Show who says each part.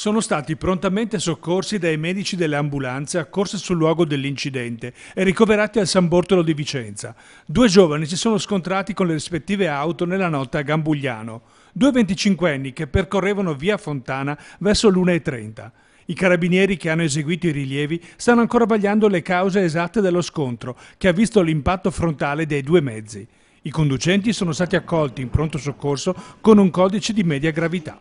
Speaker 1: sono stati prontamente soccorsi dai medici delle ambulanze accorse sul luogo dell'incidente e ricoverati al San Bortolo di Vicenza. Due giovani si sono scontrati con le rispettive auto nella notte a Gambugliano, due 25enni che percorrevano via Fontana verso l'1.30. I carabinieri che hanno eseguito i rilievi stanno ancora vagliando le cause esatte dello scontro, che ha visto l'impatto frontale dei due mezzi. I conducenti sono stati accolti in pronto soccorso con un codice di media gravità.